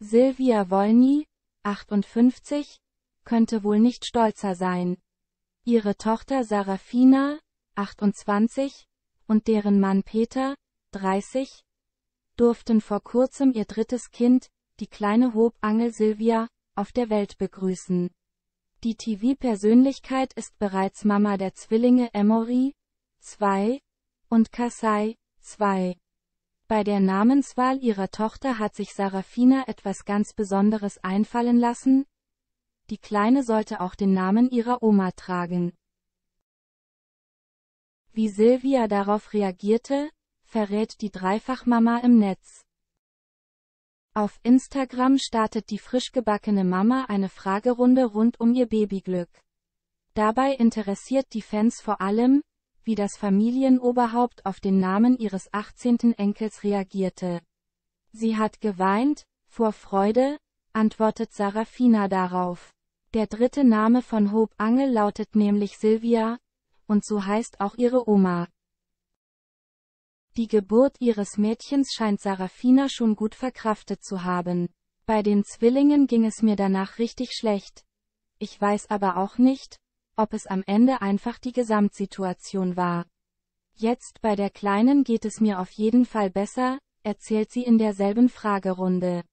Silvia Wolny, 58, könnte wohl nicht stolzer sein. Ihre Tochter Sarafina, 28, und deren Mann Peter, 30, durften vor kurzem ihr drittes Kind, die kleine Hobangel Silvia, auf der Welt begrüßen. Die TV-Persönlichkeit ist bereits Mama der Zwillinge Emory, 2, und Kasai, 2. Bei der Namenswahl ihrer Tochter hat sich Sarafina etwas ganz Besonderes einfallen lassen. Die Kleine sollte auch den Namen ihrer Oma tragen. Wie Silvia darauf reagierte, verrät die Dreifachmama im Netz. Auf Instagram startet die frischgebackene Mama eine Fragerunde rund um ihr Babyglück. Dabei interessiert die Fans vor allem, wie das Familienoberhaupt auf den Namen ihres 18. Enkels reagierte. Sie hat geweint, vor Freude, antwortet Sarafina darauf. Der dritte Name von Hope Angel lautet nämlich Silvia, und so heißt auch ihre Oma. Die Geburt ihres Mädchens scheint Sarafina schon gut verkraftet zu haben. Bei den Zwillingen ging es mir danach richtig schlecht. Ich weiß aber auch nicht, ob es am Ende einfach die Gesamtsituation war. Jetzt bei der Kleinen geht es mir auf jeden Fall besser, erzählt sie in derselben Fragerunde.